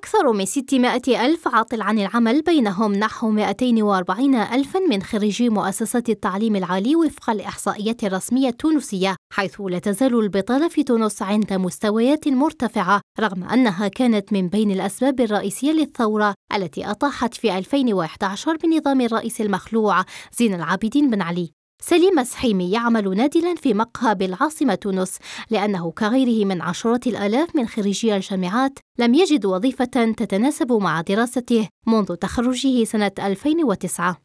أكثر من 600 ألف عاطل عن العمل بينهم نحو 240 ألفا من خريجي مؤسسات التعليم العالي وفق الإحصائيات الرسمية التونسية حيث لا تزال البطالة في تونس عند مستويات مرتفعة رغم أنها كانت من بين الأسباب الرئيسية للثورة التي أطاحت في 2011 بنظام الرئيس المخلوع زين العابدين بن علي سليم سحيمي يعمل نادلا في مقهى بالعاصمة تونس لأنه كغيره من عشرات الآلاف من خريجي الجامعات لم يجد وظيفة تتناسب مع دراسته منذ تخرجه سنة 2009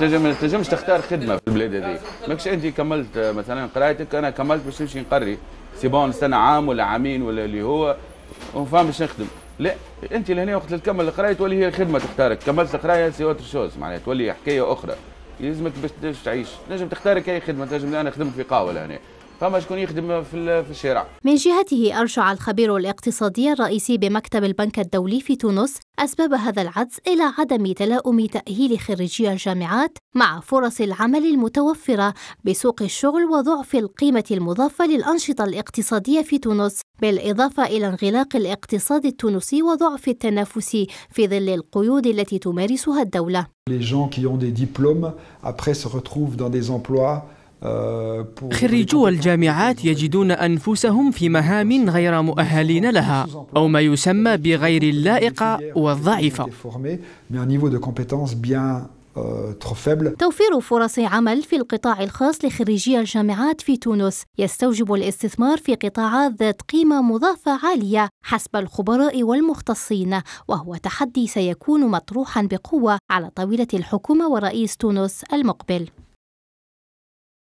ما تنجمش تختار خدمه في البلاد هذه ماكش انت كملت مثلا قرايتك انا كملت باش نمشي نقري سي بون نستنى عام ولا عامين ولا اللي هو وفاهم باش نخدم لا انت لهنا وقت اللي تكمل القرايه تولي هي الخدمه تختارك كملت القرايه سي اوتر شوز معناها تولي حكايه اخرى يلزمك باش تعيش تنجم تختار اي خدمه تنجم انا خدمت في قاوله هنا فما شكون يخدم في الشارع من جهته أرجع الخبير الاقتصادي الرئيسي بمكتب البنك الدولي في تونس أسباب هذا العجز إلى عدم تلاؤم تأهيل خريجي الجامعات مع فرص العمل المتوفرة بسوق الشغل وضعف القيمة المضافة للأنشطة الاقتصادية في تونس بالإضافة إلى انغلاق الاقتصاد التونسي وضعف التنافس في ظل القيود التي تمارسها الدولة Les gens qui ont des diplômes après se retrouvent dans des emplois خريجو الجامعات يجدون أنفسهم في مهام غير مؤهلين لها أو ما يسمى بغير اللائقة والضعيفة توفير فرص عمل في القطاع الخاص لخريجي الجامعات في تونس يستوجب الاستثمار في قطاعات ذات قيمة مضافة عالية حسب الخبراء والمختصين وهو تحدي سيكون مطروحا بقوة على طاولة الحكومة ورئيس تونس المقبل